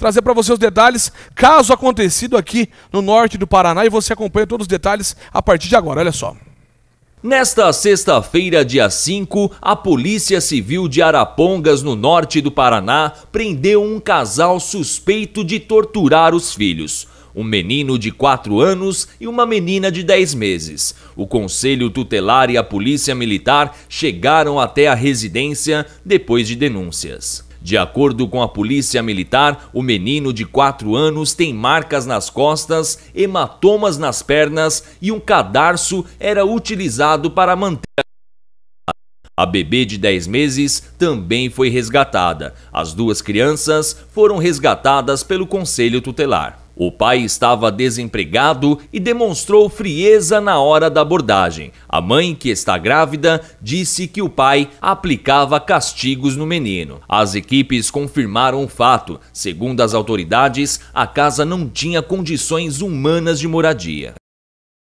trazer para você os detalhes, caso acontecido aqui no norte do Paraná, e você acompanha todos os detalhes a partir de agora. Olha só. Nesta sexta-feira, dia 5, a Polícia Civil de Arapongas, no norte do Paraná, prendeu um casal suspeito de torturar os filhos. Um menino de 4 anos e uma menina de 10 meses. O Conselho Tutelar e a Polícia Militar chegaram até a residência depois de denúncias. De acordo com a polícia militar, o menino de 4 anos tem marcas nas costas, hematomas nas pernas e um cadarço era utilizado para manter a bebê de 10 meses também foi resgatada. As duas crianças foram resgatadas pelo Conselho Tutelar. O pai estava desempregado e demonstrou frieza na hora da abordagem. A mãe, que está grávida, disse que o pai aplicava castigos no menino. As equipes confirmaram o fato. Segundo as autoridades, a casa não tinha condições humanas de moradia.